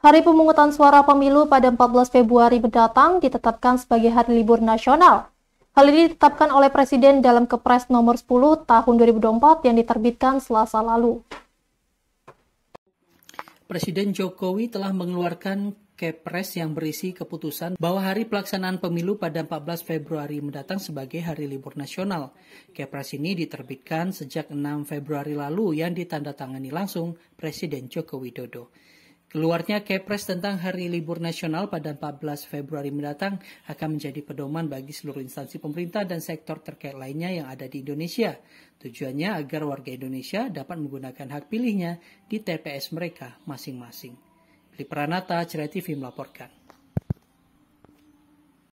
Hari pemungutan suara pemilu pada 14 Februari mendatang ditetapkan sebagai hari libur nasional. Hal ini ditetapkan oleh Presiden dalam Kepres nomor 10 tahun 2024 yang diterbitkan selasa lalu. Presiden Jokowi telah mengeluarkan Kepres yang berisi keputusan bahwa hari pelaksanaan pemilu pada 14 Februari mendatang sebagai hari libur nasional. Kepres ini diterbitkan sejak 6 Februari lalu yang ditandatangani langsung Presiden Joko Widodo. Keluarnya Kepres tentang hari libur nasional pada 14 Februari mendatang akan menjadi pedoman bagi seluruh instansi pemerintah dan sektor terkait lainnya yang ada di Indonesia. Tujuannya agar warga Indonesia dapat menggunakan hak pilihnya di TPS mereka masing-masing. Beli Pranata, Cerai TV melaporkan.